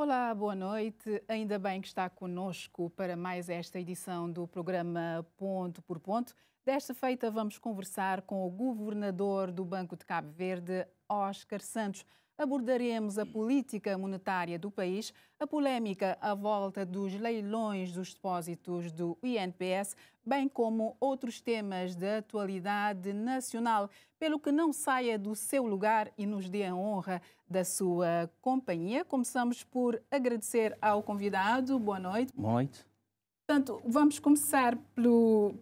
Olá, boa noite. Ainda bem que está conosco para mais esta edição do programa Ponto por Ponto. Desta feita, vamos conversar com o governador do Banco de Cabo Verde, Oscar Santos abordaremos a política monetária do país, a polémica à volta dos leilões dos depósitos do INPS, bem como outros temas da atualidade nacional, pelo que não saia do seu lugar e nos dê a honra da sua companhia. Começamos por agradecer ao convidado. Boa noite. Boa noite. Portanto, vamos começar por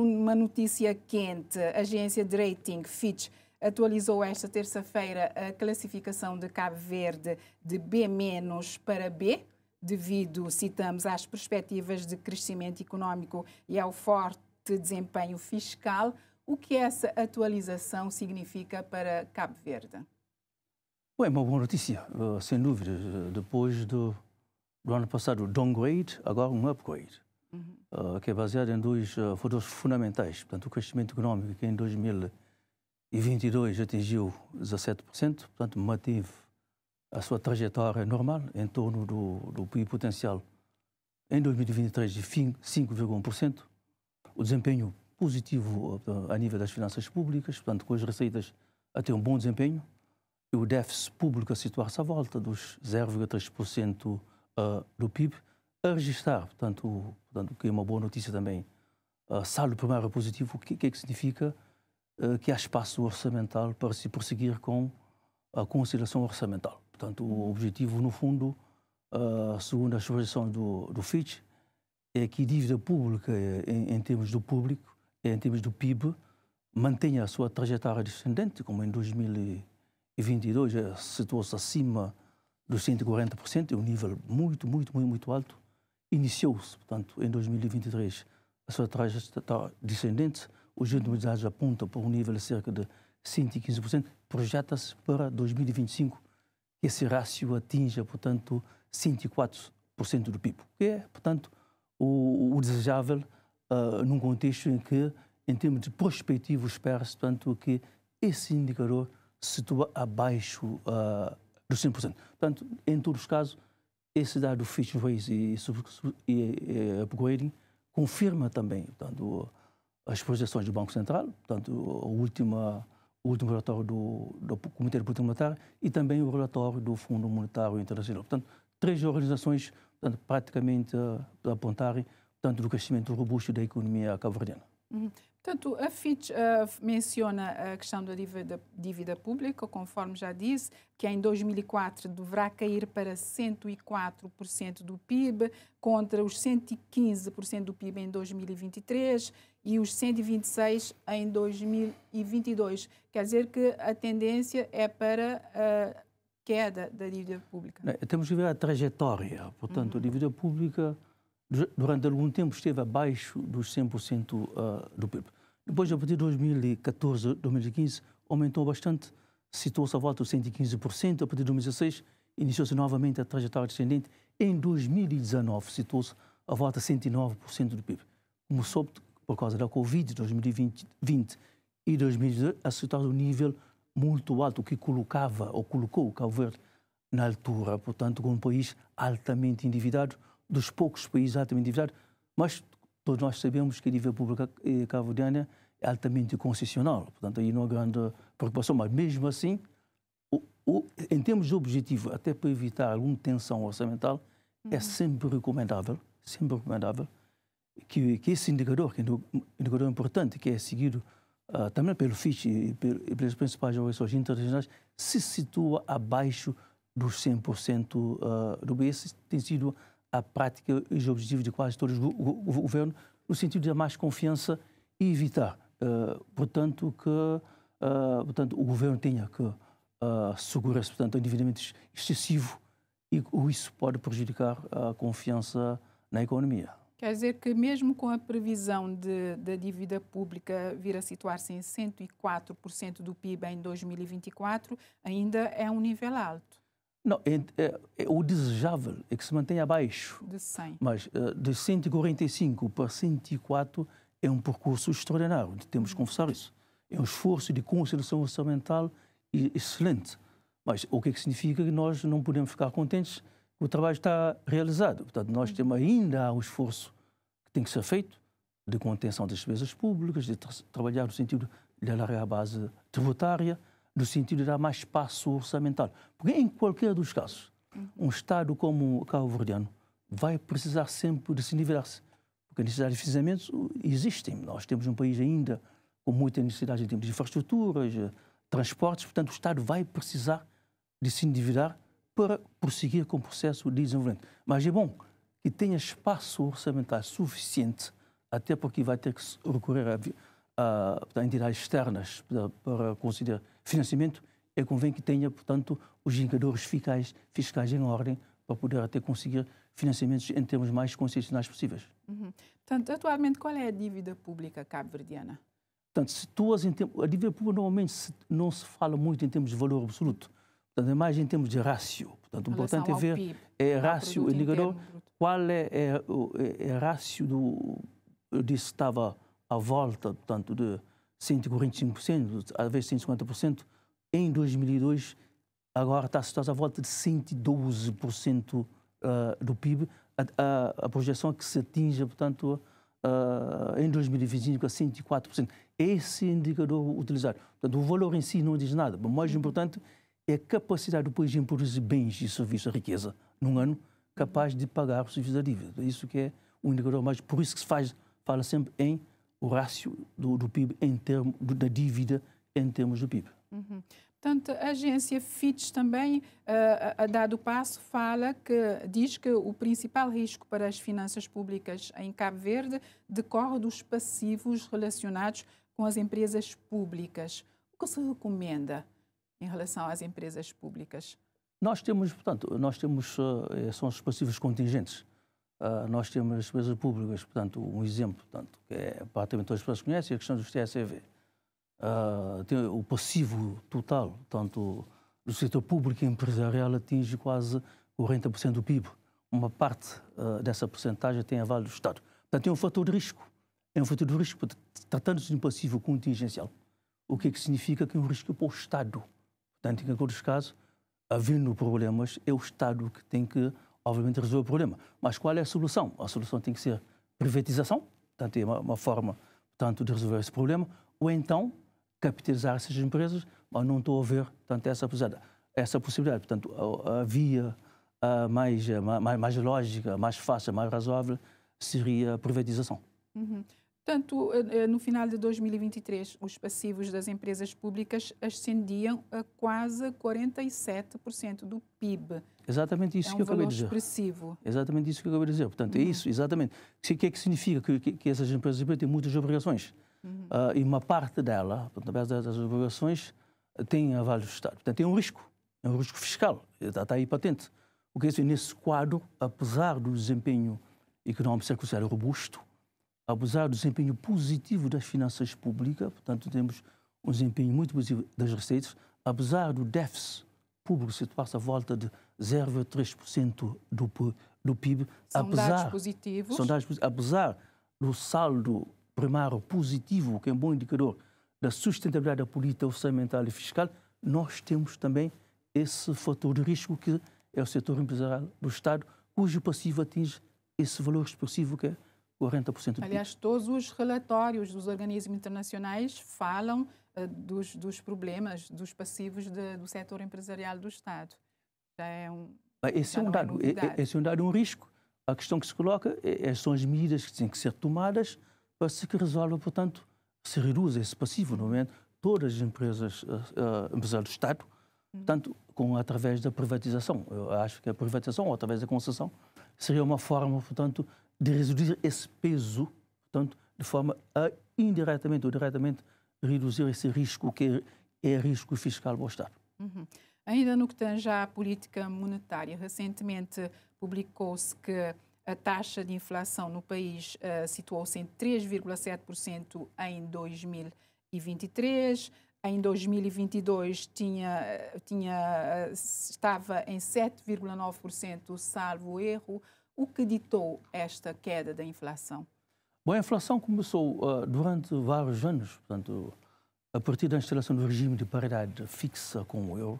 uma notícia quente. A agência de rating Fitch atualizou esta terça-feira a classificação de Cabo Verde de B- para B, devido, citamos, às perspectivas de crescimento econômico e ao forte desempenho fiscal. O que essa atualização significa para Cabo Verde? Bom, é uma boa notícia, eh, sem dúvida. Depois do, do ano passado, downgrade, agora um upgrade, uhum. Eh, que é baseado em dois eh, fatores fundamentais. Portanto, o crescimento econômico, que em 2000 e 22 atingiu 17%, portanto manteve a sua trajetória normal em torno do, do PIB potencial em 2023 de 5,1%. O desempenho positivo eh, a nível das finanças públicas, portanto com as receitas a ter um bom desempenho e o déficit público a situar-se à volta dos 0,3% eh, do PIB, a registrar, portanto, portanto, que é uma boa notícia também, eh, saldo primário positivo, o que, que é que significa? Eh, que há espaço orçamental para se prosseguir com a conciliação orçamental. Portanto, o objetivo, no fundo, eh, segundo as projeções do, do Fitch, é que a dívida pública, eh, em, em, termos do público, em termos do PIB, mantenha a sua trajetória descendente, como em 2022 situou-se acima dos 140%, é um nível muito, muito, muito, muito alto. Iniciou-se, portanto, em 2023, a sua trajetória descendente, os de dados apontam para um nível de cerca de 115%. Projeta-se para 2025 que esse rácio atinja, portanto, 104% do PIB, que é, portanto, o, o desejável uh, num contexto em que, em termos de perspectiva, espera-se, portanto, que esse indicador se situa abaixo uh, dos 100%. Portanto, em todos os casos, esse dado Fitch Ways e, e, e, e, confirma também portanto, as projeções do Banco Central, portanto, o último relatório do, do Comitê de Política Monetária e também o relatório do Fundo Monetário Internacional. Portanto, três organizações portanto, praticamente eh, apontarem tanto do crescimento robusto da economia cabo-verdiana. Uhum. Portanto, a Fitch uh, menciona a questão da dívida, dívida, pública, conforme já disse, que em 2004 deverá cair para 104% do PIB, contra os 115% do PIB em 2023 e os 126% em 2022. Quer dizer que a tendência é para a queda da dívida pública. Temos de ver a trajetória. Portanto, uhum. a dívida pública durante algum tempo esteve abaixo dos 100% ah, do PIB. Depois, a partir de 2014, 2015, aumentou bastante, situou-se à volta dos 115%. A partir de 2016, iniciou-se novamente a trajetória descendente. Em 2019, situou-se à volta de 109% do PIB. Começou, por causa da Covid de 2020 e 2018, a citar um nível muito alto que colocava ou colocou o Calverde na altura, portanto, como um país altamente endividado, dos poucos países altamente endividados, mas todos nós sabemos que a dívida pública eh, cabo-verdiana é altamente concessional, portanto aí não há grande preocupação, mas mesmo assim, o, o, em termos de objetivo, até para evitar alguma tensão orçamental, é uhum. é sempre recomendável, sempre recomendável, que, que esse indicador, que é um indicador importante, que é seguido uh, também pelo FIT e, e, pelas principais organizações internacionais, se situa abaixo dos 100% uh, ah, do BS, tem sido a prática e os objetivos de quase todos os governos, no sentido de dar mais confiança e evitar, uh, portanto, que uh, portanto, o governo tenha que uh, segurar-se, portanto, endividamento excessivo e isso pode prejudicar a confiança na economia. Quer dizer que mesmo com a previsão de, da dívida pública vir a situar-se em 104% do PIB em 2024, ainda é um nível alto? Não, é, é, é, o desejável é que se mantenha abaixo. De 100. Mas uh, de 145 para 104 é um percurso extraordinário, temos que confessar isso. É um esforço de consolidação orçamental excelente. Mas o que é que significa que nós não podemos ficar contentes que o trabalho está realizado? Portanto, nós hum. temos ainda o esforço que tem que ser feito de contenção das despesas públicas, de tra trabalhar no sentido de alargar a base tributária, no sentido de dar mais espaço orçamental. Porque em qualquer dos casos, uhum. um Estado como o cabo-verdiano vai precisar sempre de se nivelar-se. Porque necessidades necessidade de financiamento existem. Nós temos um país ainda com muita necessidade em termos de infraestruturas, eh, transportes, portanto o Estado vai precisar de se endividar para prosseguir com o processo de desenvolvimento. Mas é bom que tenha espaço orçamental suficiente, até porque vai ter que recorrer a, a, a entidades externas para, eh, para considerar financiamento, é convém que tenha, portanto, os indicadores fiscais, fiscais em ordem para poder até conseguir financiamentos em termos mais constitucionais possíveis. Uhum. Portanto, atualmente, qual é a dívida pública cabo-verdiana? Portanto, se tuas, a dívida pública normalmente se, não se fala muito em termos de valor absoluto, portanto, é mais em termos de rácio. Portanto, o importante é ver PIB, é rácio, indicador, qual é, é, é, é rácio do, que estava à volta, portanto, de, 145%, às vezes 150%. Em 2002, agora está situado à volta de 112% ah, do PIB. A, a, a, projeção é que se atinja, portanto, ah, em 2025 a 104%. Esse é indicador utilizado. Portanto, o valor em si não diz nada. O mais importante é a capacidade do país de produzir bens e serviços, a riqueza, num ano, capaz de pagar os serviços da dívida. É isso que é o indicador mais... Por isso que se faz, fala sempre em o rácio do, do PIB em termos da dívida em termos do PIB. Uhum. Portanto, a agência Fitch também, uh, a dado passo, fala que diz que o principal risco para as finanças públicas em Cabo Verde decorre dos passivos relacionados com as empresas públicas. O que se recomenda em relação às empresas públicas? Nós temos, portanto, nós temos, uh, são os passivos contingentes uh, nós temos as despesas públicas, portanto, um exemplo, portanto, que é praticamente todas as pessoas conhecem, a questão dos TSEV. Uh, ah, tem o passivo total, tanto do setor público e empresarial, atinge quase 40% do PIB. Uma parte uh, dessa porcentagem tem aval do Estado. Portanto, é um fator de risco. É um fator de risco, tratando-se de um passivo contingencial. O que é que significa que é um risco para o Estado. Portanto, em alguns casos, havendo problemas, é o Estado que tem que obviamente, resolver o problema. Mas qual é a solução? A solução tem que ser privatização, portanto, é uma, uma forma portanto, de resolver esse problema, ou então capitalizar essas empresas, mas não estou a ver portanto, essa possibilidade. Essa possibilidade. Portanto, a, a via a mais, a mais, mais lógica, mais fácil, mais razoável seria a privatização. Uhum. Portanto, eh, eh, no final de 2023, os passivos das empresas públicas ascendiam a quase 47% do PIB. Exatamente isso é um que eu acabei de dizer. expressivo. Exatamente isso que eu acabei de dizer. Portanto, é uhum. é isso, exatamente. O que é que significa que, que, que essas empresas têm muitas obrigações? Uhum. Uh, e uma parte dela, através dessas obrigações, tem avalio do Estado. Portanto, tem é um risco, é um risco fiscal, está, está aí patente. O que é isso? Nesse quadro, apesar do desempenho ser considerado robusto, apesar do desempenho positivo das finanças públicas, portanto, temos um desempenho muito positivo das receitas, apesar do déficit público se passa à volta de 0,3% do, do PIB, são apesar, dados positivos. São dados, apesar do saldo primário positivo, que é um bom indicador da sustentabilidade da política orçamental e fiscal, nós temos também esse fator de risco que é o setor empresarial do Estado, cujo passivo atinge esse valor expressivo que é 40% do PIB. Aliás, todos os relatórios dos organismos internacionais falam uh, dos, dos, problemas, dos passivos de, do setor empresarial do Estado já é um. Esse é um, é dado, é, é, esse é um dado, um risco. A questão que se coloca é, são as medidas que têm que ser tomadas para se que resolva, portanto, se reduza esse passivo, no momento, todas as empresas, uh, empresas do Estado, portanto hum. com, através da privatização. Eu acho que a privatização, ou através da concessão, seria uma forma, portanto, de reduzir esse peso, portanto, de forma a indiretamente ou diretamente reduzir esse risco que é risco fiscal o Estado. Uhum. Ainda no que tange à política monetária, recentemente publicou-se que a taxa de inflação no país uh, situou-se em 3,7% em 2023. Em 2022 tinha, eh, tinha, eh, estava em 7,9%, salvo erro. O que ditou esta queda da inflação? Bom, a inflação começou uh, durante vários anos, portanto, a partir da instalação do regime de paridade fixa com o euro,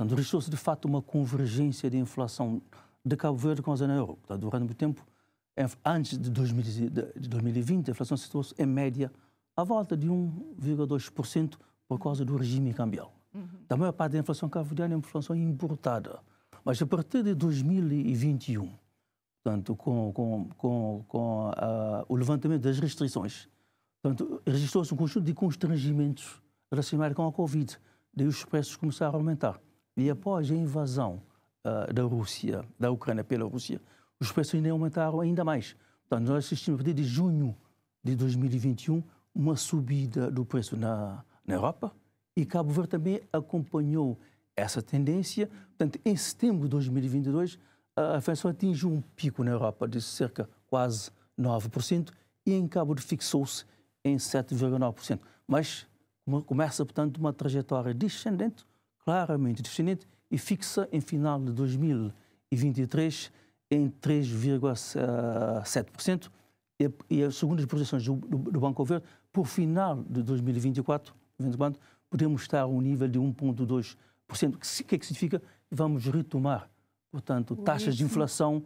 Portanto, registrou-se de facto uma convergência de inflação de Cabo Verde com a zona euro. Portanto, durante muito tempo, antes de 2020, a inflação situou-se em média à volta de 1,2% por causa do regime cambial. Uhum. Da maior parte da inflação cabo-verdiana é uma inflação importada. Mas a partir de 2021, portanto, com, com, com, com uh, o levantamento das restrições, registrou-se um conjunto de constrangimentos relacionados com a Covid. Daí os preços começaram a aumentar. E após a invasão uh, da Rússia, da Ucrânia pela Rússia, os preços ainda aumentaram ainda mais. Então, nós assistimos desde junho de 2021 uma subida do preço na, na Europa e Cabo Verde também acompanhou essa tendência. Portanto, em setembro de 2022, a inflação atingiu um pico na Europa de cerca quase 9% e em Cabo Verde fixou-se em 7,9%. Mas começa, portanto, uma trajetória descendente claramente descendente e fixa em final de 2023 em 3,7% e, segundo as projeções do, do, Banco Verde, por final de 2024, 2024 podemos estar a um nível de 1,2%. O que, que é que significa? Vamos retomar, portanto, taxas de inflação uh,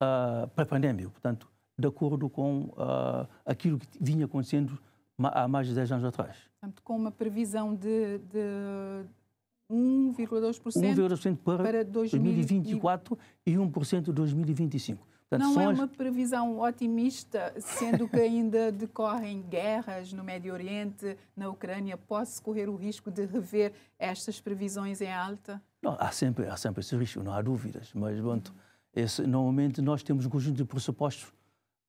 ah, pré-pandemia, portanto, de acordo com uh, aquilo que vinha acontecendo há mais de 10 anos atrás. Portanto, com uma previsão de, de 1,2% para, para 2024 e, 1% em 2025. Portanto, não é as... uma previsão otimista, sendo que ainda decorrem guerras no Médio Oriente, na Ucrânia. Pode-se correr o risco de rever estas previsões em alta? Não, há sempre, há sempre esse risco, não há dúvidas. Mas, pronto, esse, normalmente nós temos um conjunto de pressupostos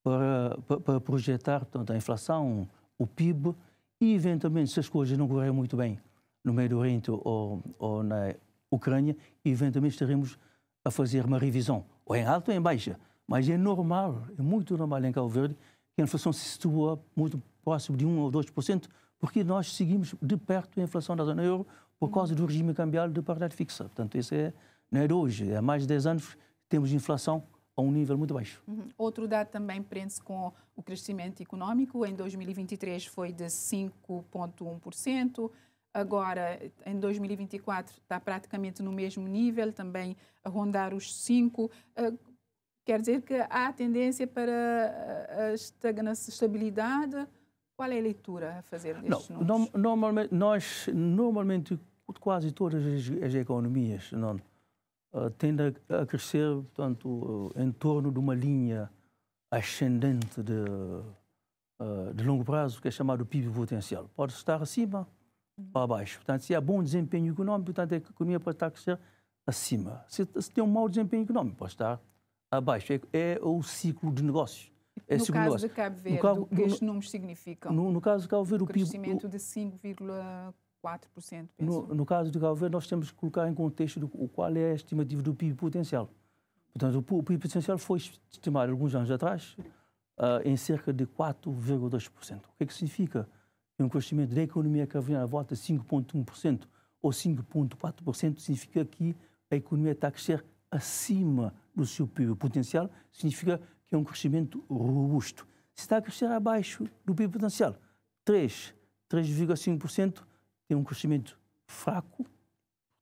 para, para, para projetar portanto, a inflação, o PIB e, eventualmente, se as coisas não correrem muito bem, no meio do Oriente ou, ou na Ucrânia, e eventualmente estaremos a fazer uma revisão, ou em alta ou em baixa. Mas é normal, é muito normal em Cabo Verde, que a inflação se situa muito próximo de 1 ou 2%, porque nós seguimos de perto a inflação da zona euro por causa do regime cambial de paridade fixa. Portanto, isso é, não é de hoje, é há mais de 10 anos temos inflação a um nível muito baixo. Uhum. Outro dado também prende-se com o crescimento econômico. Em 2023 foi de 5,1%, agora em 2024 está praticamente no mesmo nível, também a rondar os 5. Uh, ah, quer dizer que há tendência para ah, a estagnação, estabilidade? Qual é a leitura a fazer destes não, números? No, normalmente, nós, normalmente, quase todas as, as economias não, uh, tendem a, a crescer portanto, uh, em torno de uma linha ascendente de, de longo prazo, que é chamado PIB potencial. Pode estar acima, para baixo. Portanto, se há bom desempenho económico, portanto, a economia pode estar a crescer acima. Se, se tem um mau desempenho económico, pode estar abaixo. É, é o ciclo de negócios. É no caso negócio. de Cabo Verde, o que estes números significam? No, no caso de Cabo Verde, o PIB... crescimento de 5,4%. No, no caso de Cabo Verde, nós temos que colocar em contexto do, qual é a estimativa do PIB potencial. Portanto, o PIB potencial foi estimado alguns anos atrás uh, em cerca de 4,2%. O que é que significa? e um crescimento da economia que cabo à volta a 5,1% ou 5,4%, significa que a economia está a crescer acima do seu PIB potencial, significa que é um crescimento robusto. Se está a crescer abaixo do PIB potencial, 3,5%, tem um crescimento fraco,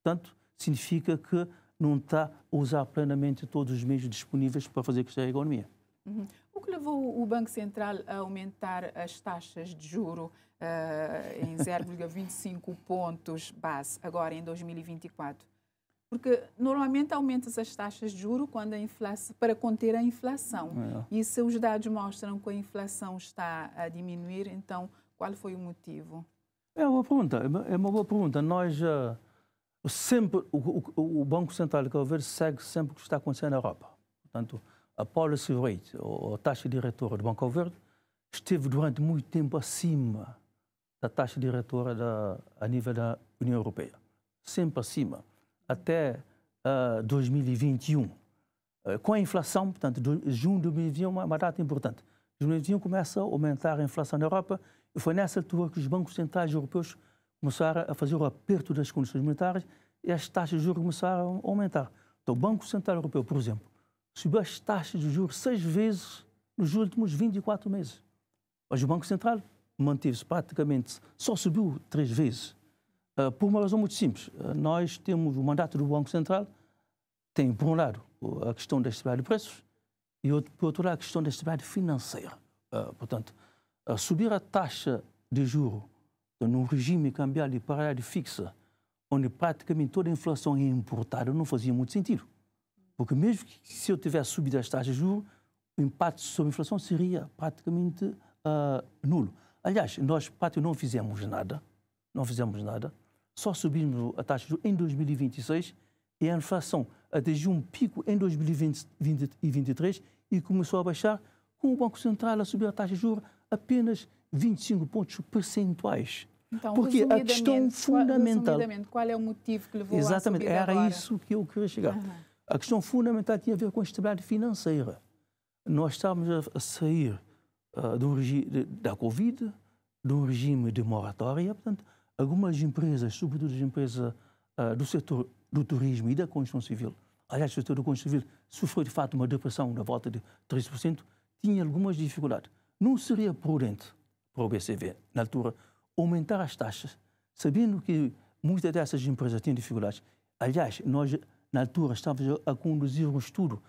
portanto, significa que não está a usar plenamente todos os meios disponíveis para fazer crescer a economia. Uhum que levou o Banco Central a aumentar as taxas de juro uh, em 0,25 pontos base agora em 2024? Porque normalmente aumenta-se as taxas de juro quando a inflação, para conter a inflação. É. E se os dados mostram que a inflação está a diminuir, então qual foi o motivo? É uma boa pergunta. É, é uma boa pergunta. Nós uh, sempre o, o, o Banco Central que eu vejo segue sempre o que está acontecendo na Europa. Portanto, a policy rate, ou a taxa diretora do Banco Verde, esteve durante muito tempo acima da taxa diretora da, a nível da União Europeia. Sempre acima, até uh, 2021. Uh, com a inflação, portanto, do, junho de 2021 é uma data importante. 2021 começa a aumentar a inflação na Europa e foi nessa altura que os bancos centrais europeus começaram a fazer o aperto das condições monetárias e as taxas de juros começaram a aumentar. Então, o Banco Central Europeu, por exemplo, subiu as taxas de juros seis vezes nos últimos 24 meses. Mas o Banco Central manteve-se praticamente, só subiu três vezes. Uh, por uma razão muito simples. Uh, nós temos o mandato do Banco Central, tem, por um lado, a questão da estabilidade de preços e, outro, por outro lado, a questão da estabilidade financeira. Uh, portanto, subir a taxa de juro num regime cambial de paridade fixa, onde praticamente toda a inflação é importada, não fazia muito sentido. Porque mesmo que se eu tivesse subido as taxas de juros, o impacto sobre a inflação seria praticamente uh, nulo. Aliás, nós praticamente não fizemos nada, não fizemos nada, só subimos a taxa de juros em 2026 e a inflação atingiu um pico em 2023 e começou a baixar, com o Banco Central a subir a taxa de juros apenas 25 pontos percentuais. Então, Porque a questão fundamental. Qual, qual é o motivo que levou Exatamente, à Exatamente, era agora. isso que eu queria chegar. Uhum. A questão fundamental tinha a ver com a estabilidade financeira. Nós estávamos a sair uh, ah, do da Covid, do regime de moratória, portanto, algumas empresas, sobretudo as empresas uh, do setor do turismo e da construção civil, aliás, o setor da construção civil sofreu de fato uma depressão na volta de 3%, tinha algumas dificuldades. Não seria prudente para o BCV, na altura, aumentar as taxas, sabendo que muitas dessas empresas tinham dificuldades. Aliás, nós na altura, estávamos a conduzir um estudo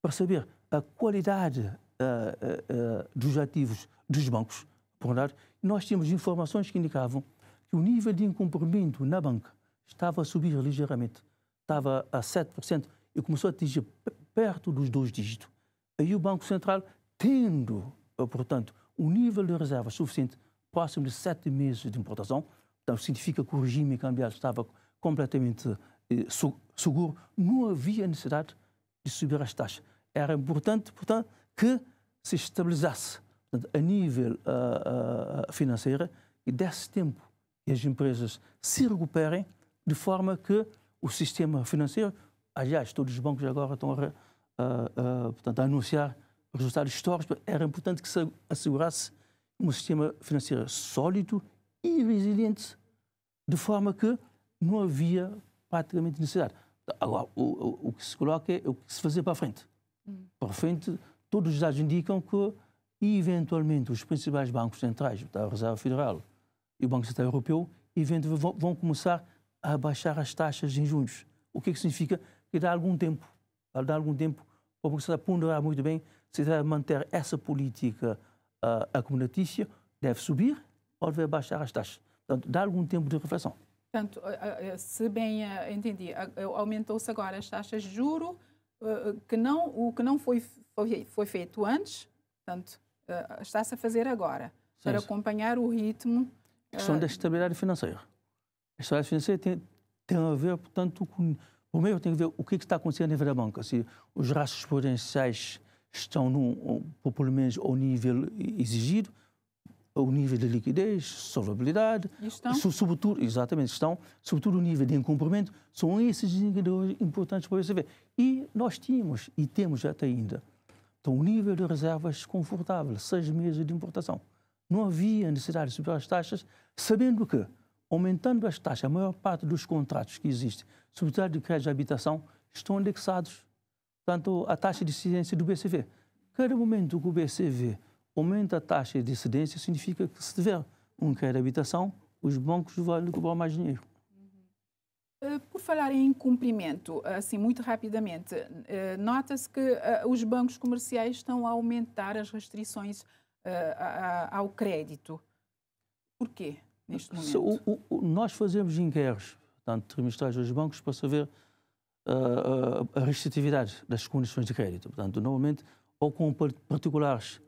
para saber a qualidade uh, uh, dos ativos dos bancos. Por um lado, nós tínhamos informações que indicavam que o nível de incumprimento na banca estava a subir ligeiramente. Estava a 7% e começou a atingir perto dos dois dígitos. Aí o Banco Central, tendo, portanto, um nível de reserva suficiente, próximo de sete meses de importação, então significa que o regime cambial estava completamente eh, seguro, não havia necessidade de subir as taxas. Era importante, portanto, que se estabilizasse portanto, a nível uh, ah, uh, ah, ah, financeiro e desse tempo que as empresas se recuperem de forma que o sistema financeiro, aliás, todos os bancos agora estão a, uh, portanto, a anunciar resultados históricos, era importante que se assegurasse um sistema financeiro sólido e resiliente, de forma que não havia praticamente necessário. Agora, o, o, o, que se coloca é o que se fazer para a frente. Hum. Para a frente, todos os dados indicam que, eventualmente, os principais bancos centrais, da Reserva Federal e o Banco Central Europeu, eventualmente vão, vão começar a baixar as taxas em junho. O que, é que significa que dá algum tempo, dá algum tempo para começar a ponderar muito bem se deve manter essa política uh, acumulatícia, deve subir ou deve baixar as taxas. Portanto, dá algum tempo de reflexão. Portanto, se bem entendi, aumentou-se agora as taxas de juro, eh, eh, que não, o que não foi, foi, feito antes, portanto, eh, está-se a fazer agora, Sim. para acompanhar o ritmo. A questão uh... da estabilidade financeira. A estabilidade financeira tem, tem a ver, portanto, com. Primeiro tem que ver o é que, está acontecendo a nível da banca, se os rastros potenciais estão, no, pelo menos, ao nível exigido, o nível de liquidez, solvabilidade, estão? sobretudo, exatamente, estão, sobretudo o nível de incumprimento, são esses indicadores importantes para o BCB E nós tínhamos, e temos até ainda, então, um nível de reservas confortável, seis meses de importação. Não havia necessidade de subir as taxas, sabendo que, aumentando as taxas, a maior parte dos contratos que existem, sobretudo de crédito de habitação, estão indexados, tanto a taxa de incidência do BCV. Cada momento que o BCV aumenta a taxa de incidência, significa que se tiver um crédito de habitação, os bancos vão cobrar mais dinheiro. Uhum. Uh, por falar em cumprimento, assim, muito rapidamente, uh, nota-se que uh, os bancos comerciais estão a aumentar as restrições ao crédito. Porquê, neste momento? o, o, nós fazemos inquéritos, portanto, trimestrais aos bancos para saber a, a restritividade das condições de crédito. Portanto, normalmente, ou com particulares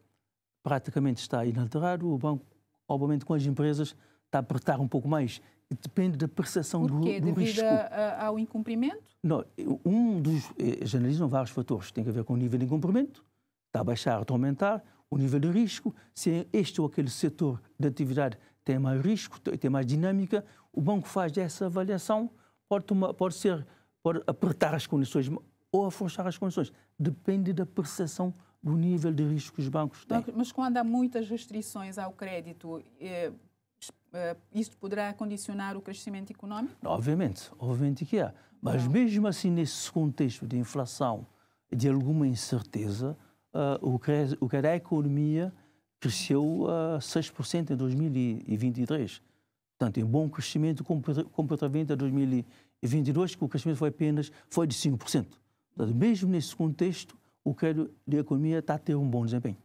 praticamente está inalterado, o banco, obviamente, com as empresas, está a apertar um pouco mais. Depende da percepção do, do Devido risco. Devido ao incumprimento? Não, um dos. Eh, generalizam vários fatores. Tem a ver com o nível de incumprimento, está a baixar, está a aumentar, o nível de risco, se este ou aquele setor de atividade tem mais risco, tem mais dinâmica, o banco faz essa avaliação, pode, tomar, pode ser, pode apertar as condições ou afrouxar as condições. Depende da percepção o nível de risco que os bancos têm. Mas quando há muitas restrições ao crédito, eh, eh, isto poderá condicionar o crescimento económico? Obviamente, obviamente que é Mas Não. mesmo assim, nesse contexto de inflação, de alguma incerteza, uh, o, que o a economia cresceu uh, eh, 6% em 2023. Portanto, em bom crescimento comparativamente a 2022, que o crescimento foi apenas foi de 5%. Portanto, mesmo nesse contexto, o crédito de economia está a ter um bom desempenho.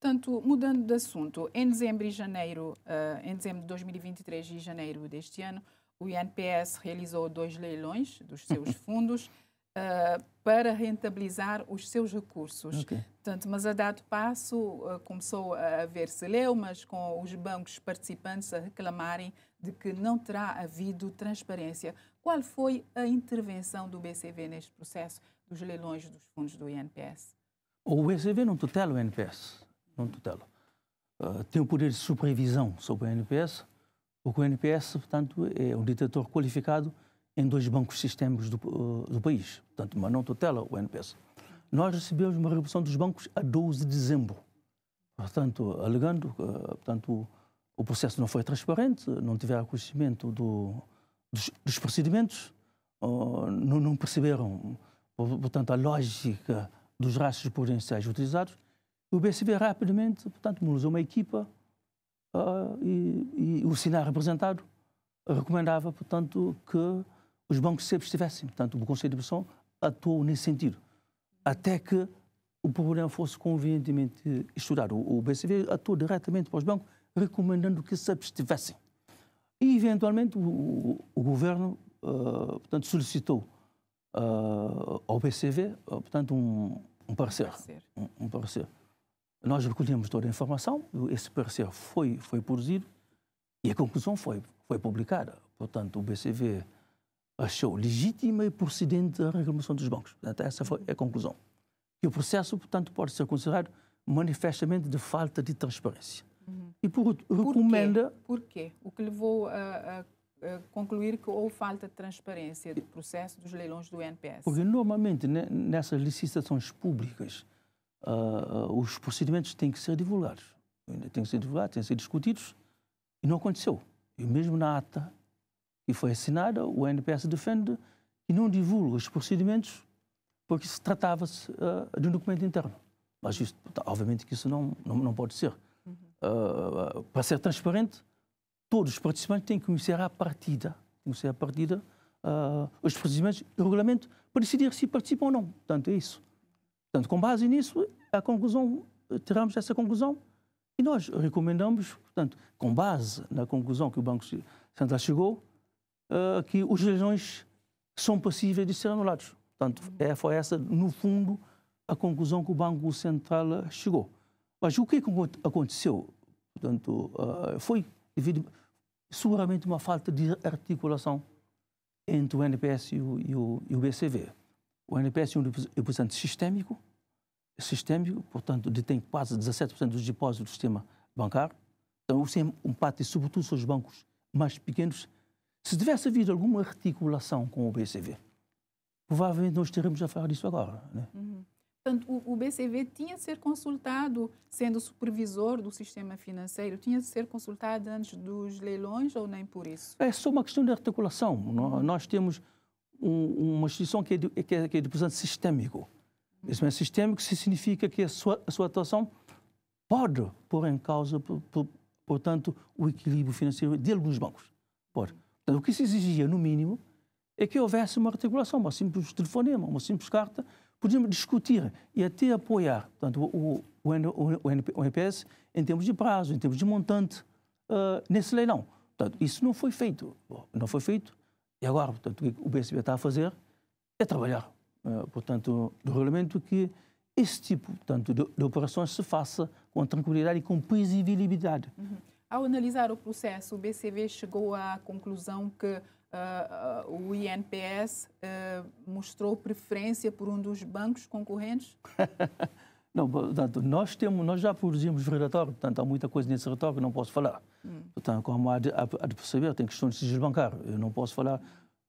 Portanto, mudando de assunto, em dezembro e janeiro, uh, em dezembro de 2023 e janeiro deste ano, o INPS realizou dois leilões dos seus fundos uh, para rentabilizar os seus recursos. Okay. Portanto, mas a dado passo uh, começou a haver mas com os bancos participantes a reclamarem de que não terá havido transparência. Qual foi a intervenção do BCV neste processo? dos leilões dos fundos do INPS? O ECB não tutela o INPS, não tutela. Uh, tem o poder de supervisão sobre o INPS, porque o INPS, portanto, é um diretor qualificado em dois bancos sistêmicos do, uh, do, país, portanto, mas não tutela o INPS. Nós recebemos uma redução dos bancos a 12 de dezembro, portanto, alegando que uh, portanto, o processo não foi transparente, não tiveram conhecimento do, dos, dos procedimentos, não, não perceberam portanto, a lógica dos rastros potenciais utilizados, o BCB rapidamente, portanto, mobilizou uma equipa uh, e, e, o sinal representado recomendava, portanto, que os bancos se abstivessem Portanto, o Conselho de Educação atuou nesse sentido, até que o problema fosse convenientemente estudado. O, o BCB atuou diretamente para os bancos, recomendando que se abstivessem. E, eventualmente, o, o, o governo, uh, portanto, solicitou uh, ao BCV, ah, portanto, um, um parecer. parecer. Um, um, parecer. Nós recolhemos toda a informação, esse parecer foi, foi produzido e a conclusão foi, foi publicada. Portanto, o BCV achou legítima e procedente a reclamação dos bancos. Portanto, essa foi a conclusão. E o processo, portanto, pode ser considerado manifestamente de falta de transparência. Uhum. E por recomenda... Por quê? O que levou a, a eh, concluir que houve falta de transparência do processo dos leilões do NPS? Porque normalmente nessas licitações públicas uh, os procedimentos têm que ser divulgados, têm que ser divulgados, têm que ser discutidos e não aconteceu. E mesmo na ata que foi assinada, o NPS defende que não divulga os procedimentos porque se tratava-se uh, de um documento interno. Mas isso, obviamente que isso não, não, não pode ser. Uhum. para ser transparente, todos os participantes têm que conhecer a partida, conhecer a partida, uh, os procedimentos e o regulamento para decidir se participam ou não. Portanto, é isso. Portanto, com base nisso, a conclusão, tiramos essa conclusão e nós recomendamos, portanto, com base na conclusão que o Banco Central chegou, uh, que os leilões são passíveis de ser anulados. Portanto, é, foi essa, no fundo, a conclusão que o Banco Central chegou. Mas o que é aconteceu? Portanto, uh, foi devido seguramente uma falta de articulação entre o NPS e o, e o, e o BCV. O NPS é um depositante sistêmico, sistêmico, portanto, detém quase 17% dos depósitos do sistema bancário. Então, o sistema um sobretudo os bancos mais pequenos. Se tivesse havido alguma articulação com o BCV, provavelmente nós teríamos a falar disso agora. Né? Uhum. Portanto, o, BCV tinha de ser consultado, sendo supervisor do sistema financeiro, tinha de ser consultado antes dos leilões ou nem por isso? É só uma questão de articulação. Uhum. Nós temos um, uma instituição que é de, que é, que é de presente sistêmico. Isso uhum. é sistêmico significa que a sua, a sua atuação pode pôr em causa, por, por, portanto, o equilíbrio financeiro de alguns bancos. Pode. Portanto, o que se exigia, no mínimo, é que houvesse uma articulação, uma simples telefonema, uma simples carta, podíamos discutir e até apoiar tanto o, o, o, NPS em termos de prazo, em termos de montante uh, nesse leilão. Portanto, isso não foi feito. não foi feito. E agora, portanto, o que é o BCB está a fazer é trabalhar, uh, portanto, do regulamento que esse tipo portanto, de, de, operações se faça com tranquilidade e com previsibilidade. Uhum. Ao analisar o processo, o bcv chegou à conclusão que Uh, uh, o INPS uh, ah, mostrou preferência por um dos bancos concorrentes? não, portanto, nós, temos, nós já produzimos relatório, portanto, há muita coisa nesse relatório que não posso falar. Hum. Portanto, como há de, há, há de perceber, tem questões de sigilo bancário, eu não posso falar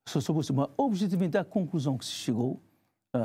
sobre isso. Mas, objetivamente, a conclusão que se chegou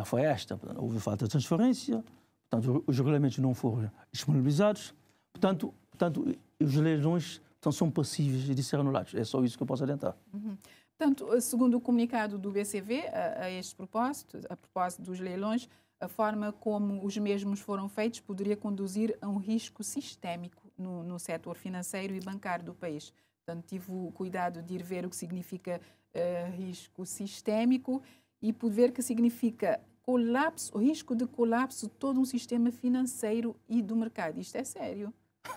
foi esta. Portanto, houve falta de transferência, portanto, os regulamentos não foram disponibilizados, portanto, portanto os leilões então, são passíveis de ser anulados. É só isso que eu posso adiantar. Uhum. Portanto, eh, segundo o comunicado do BCV, a, a este propósito, a propósito dos leilões, a forma como os mesmos foram feitos poderia conduzir a um risco sistémico no, no setor financeiro e bancário do país. Portanto, tive o cuidado de ir ver o que significa uh, risco sistémico e pude ver que significa colapso, o risco de colapso de todo um sistema financeiro e do mercado. Isto é sério.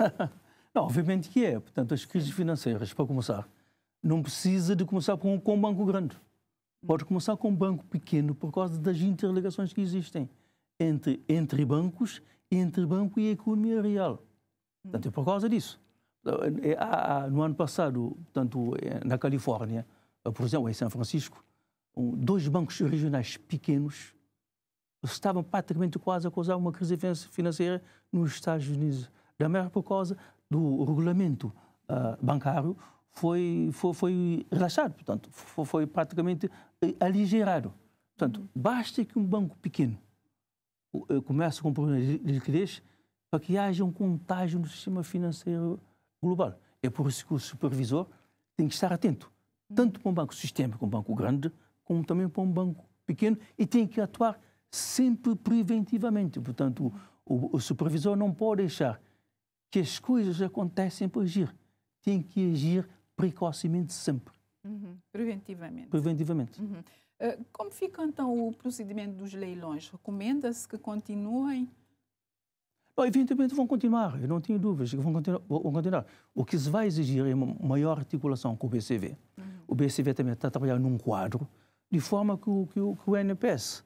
Não, obviamente que é. Portanto, as crises financeiras, para começar, não precisa de começar com, com um banco grande. Pode começar com um banco pequeno por causa das interligações que existem entre, entre bancos, entre banco e economia real. Portanto, é por causa disso. É, no ano passado, tanto é, na Califórnia, eh, por exemplo, em São Francisco, dois bancos regionais pequenos estavam praticamente quase a causar uma crise financeira nos Estados Unidos da América por causa do regulamento ah, bancário foi, foi, foi relaxado, portanto, foi, foi praticamente eh, aligerado. Portanto, uhum. basta que um banco pequeno eh, comece com problemas de liquidez para que haja um contágio no sistema financeiro global. É por isso que o supervisor tem que estar atento, uhum. tanto para um banco sistêmico, um banco grande, como também para um banco pequeno, e tem que atuar sempre preventivamente. Portanto, o, o supervisor não pode deixar que as coisas acontecem para agir. Tem que agir precocemente sempre. Uhum. Preventivamente. Preventivamente. Uhum. Uh, como fica então o procedimento dos leilões? Recomenda-se que continuem? Não, evidentemente vão continuar, eu não tenho dúvidas que vão continuar, vão continuar. O que se vai exigir é uma maior articulação com o BCV. Uhum. O BCV também está a trabalhar num quadro, de forma que o, que o, que o NPS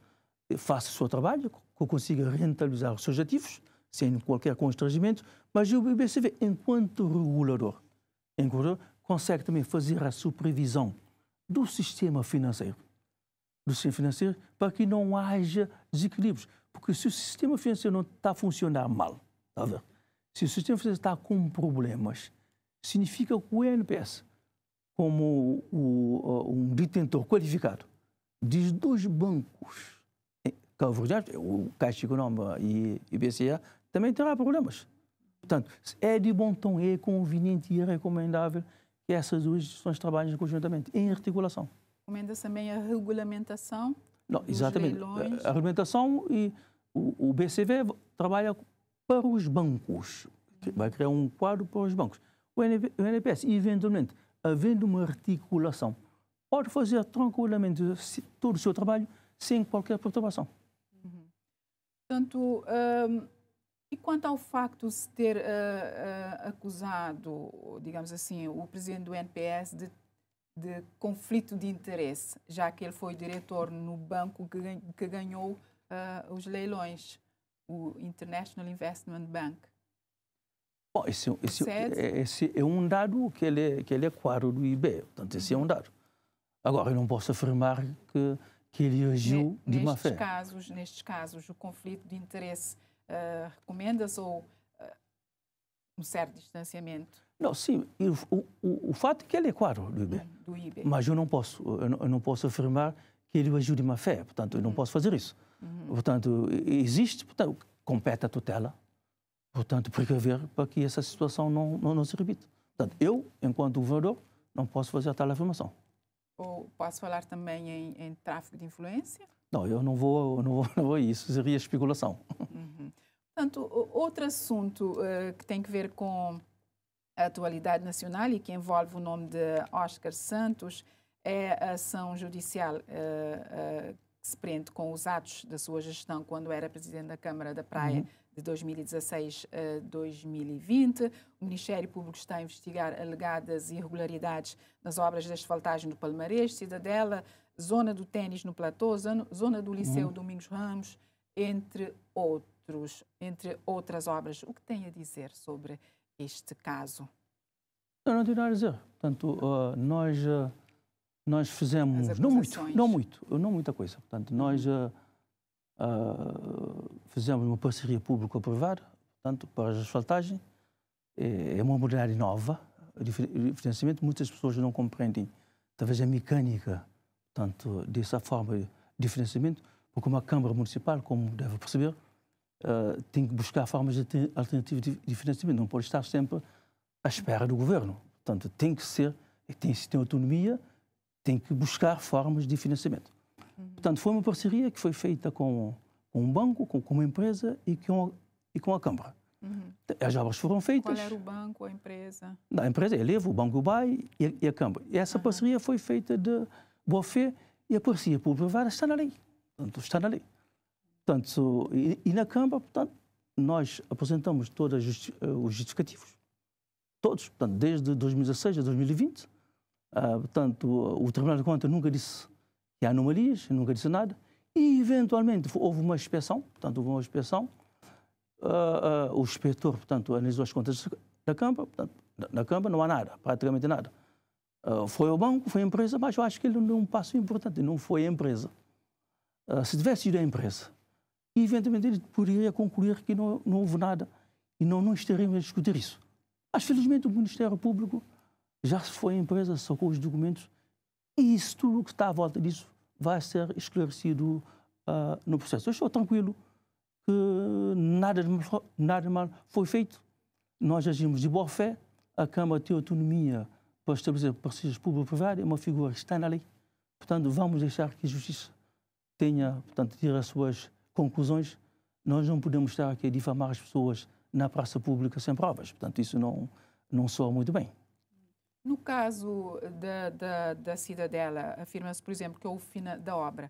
faça o seu trabalho, que consiga rentabilizar os seus ativos, sem qualquer constrangimento, mas o BCV, enquanto regulador, enquanto consegue também fazer a supervisão do sistema financeiro. Do sistema financeiro para que não haja desequilíbrios. Porque se o sistema financeiro não está a funcionar mal, está a ver? se o sistema financeiro está com problemas, significa que o INPS, como o, o, um detentor qualificado dos dois bancos eh, é é o Caixa Econômica e o BCA, também terá problemas. Portanto, é de bom tom, é conveniente e é recomendável que essas duas instituições trabalham conjuntamente, em articulação. Recomenda também a regulamentação? Não, exatamente. Leilões. A regulamentação e o, o, BCV trabalha para os bancos, vai criar um quadro para os bancos. O, NV, o NPS, eventualmente, havendo uma articulação, pode fazer tranquilamente todo o seu trabalho sem qualquer perturbação. Uhum. Portanto, hum e quanto ao facto de se ter uh, uh, acusado, digamos assim, o presidente do NPS de, de, conflito de interesse, já que ele foi diretor no banco que, que ganhou uh, os leilões, o International Investment Bank? Bom, esse, é esse, é é, esse, é um dado que ele, que ele é quadro do IB, portanto, esse uhum. é um uhum. dado. Agora, eu não posso afirmar que, que ele agiu ne, de má fé. Casos, nestes casos, o conflito de interesse uh, recomendas ou uh, um certo distanciamento? Não, sim. O, o, o, fato é que ele é claro do IBE. Do IBE. Mas eu não posso, eu não, eu não posso afirmar que ele ajude uma fé. Portanto, eu não uhum. posso fazer isso. Uhum. Portanto, existe, portanto, compete à tutela, portanto, precaver para que essa situação não, não, não se repita. Portanto, eu, enquanto governador, não posso fazer tal afirmação. Ou posso falar também em, em tráfico de influência? Não, eu não vou, não vou, não vou isso, seria especulação. Uhum. Portanto, outro assunto uh, que tem que ver com a atualidade nacional e que envolve o nome de Oscar Santos é a ação judicial uh, uh, que se prende com os atos da sua gestão quando era presidente da Câmara da Praia uhum. de 2016 a 2020. O Ministério Público está a investigar alegadas irregularidades nas obras de asfaltagem do Palmarês, Cidadela, Zona do Tênis no Platô, Zona do Liceu uhum. Domingos Ramos, entre outros, entre outras obras. O que tem a dizer sobre este caso? Eu não tenho nada a dizer. Portanto, uh, nós, uh, nós fizemos não muito, não muito, não muita coisa. Portanto, nós uh, fizemos uma parceria público-privada, portanto, para a asfaltagem. É, é uma modalidade nova de financiamento. Muitas pessoas não compreendem, talvez, a mecânica portanto, dessa forma de financiamento, porque uma Câmara Municipal, como deve perceber, uh, tem que buscar formas alternativas de, de, financiamento, não pode estar sempre à espera do governo. Portanto, tem que ser, tem, se tem autonomia, tem que buscar formas de financiamento. Uhum. Portanto, foi uma parceria que foi feita com, com um banco, com, com uma empresa e com, e com a Câmara. Uhum. As obras foram feitas. Qual era o banco, a empresa? Não, a empresa é Levo, o Banco Dubai e, e a Câmara. E essa uhum. parceria foi feita de, boa fé e a parceria pública privada está na lei. Portanto, está na lei. Portanto, e, e na Câmara, portanto, nós apresentamos todos justi eh, os justificativos, todos, portanto, desde 2016 a 2020. Uh, ah, portanto, o Tribunal de Contas nunca disse que há anomalias, nunca disse nada. E, eventualmente, houve uma inspeção, portanto, houve uma inspeção. Uh, uh, o inspetor, portanto, analisou as contas da Câmara, portanto, na Câmara não há nada, praticamente nada. Ah, foi o banco, foi a empresa, mas eu acho que ele deu um passo importante, não foi a empresa. Uh, se tivesse sido a empresa, eventualmente ele poderia concluir que não, não houve nada e não, não estaríamos a discutir isso. Mas, felizmente, o Ministério Público já foi a empresa, sacou os documentos e isso tudo que está à volta disso vai ser esclarecido uh, no processo. Eu estou tranquilo que nada de, mal, nada de mal foi feito. Nós agimos de boa fé, a Câmara tem autonomia para estabelecer parcerias público-privado é uma figura que está lei Portanto, vamos deixar que a justiça tenha, portanto, tire as suas conclusões. Nós não podemos estar aqui a difamar as pessoas na praça pública sem provas. Portanto, isso não, não soa muito bem. No caso da, da, da Cidadela, afirma-se, por exemplo, que houve, da obra,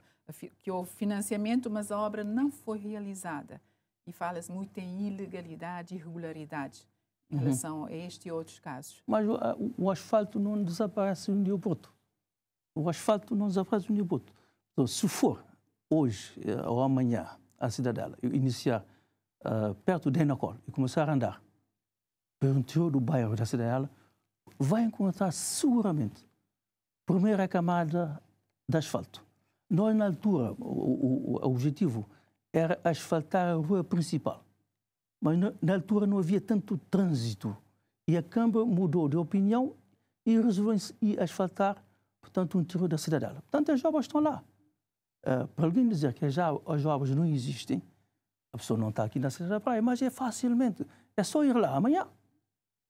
que houve financiamento, mas a obra não foi realizada. E fala-se muito em ilegalidade e irregularidade em uhum. relação a este e outros casos. Mas o, o asfalto não desaparece no aeroporto. O asfalto não desaparece no aeroporto. Então, se for hoje eh, ou amanhã a cidadela iniciar uh, perto de Enacol e começar a andar pelo interior do bairro da cidadela, vai encontrar seguramente primeira camada de asfalto. Nós, é na altura, o, o, o objetivo era asfaltar a rua principal mas na, na altura não havia tanto trânsito. E a Câmara mudou de opinião e resolveu ir asfaltar, portanto, um tiro da cidadela. Portanto, as obras estão lá. Uh, para alguém dizer que as, as obras não existem, a pessoa não está aqui na cidade da praia, mas é facilmente. É só ir lá amanhã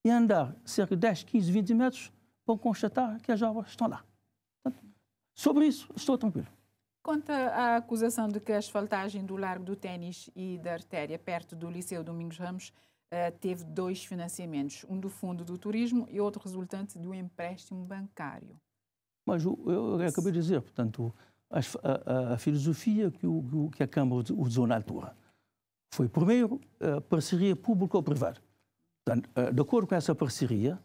e andar cerca de 10, 15, 20 metros vão constatar que as obras estão lá. Portanto, sobre isso, estou tranquilo. Quanto à acusação de que a asfaltagem do Largo do Tênis e da artéria perto do Liceu Domingos Ramos eh, teve dois financiamentos, um do Fundo do Turismo e outro resultante do empréstimo bancário. Mas eu, eu acabei de dizer, portanto, a, a, a filosofia que, o, que, a Câmara usou na altura foi, primeiro, a eh, parceria público-privada. Eh, de acordo com essa parceria,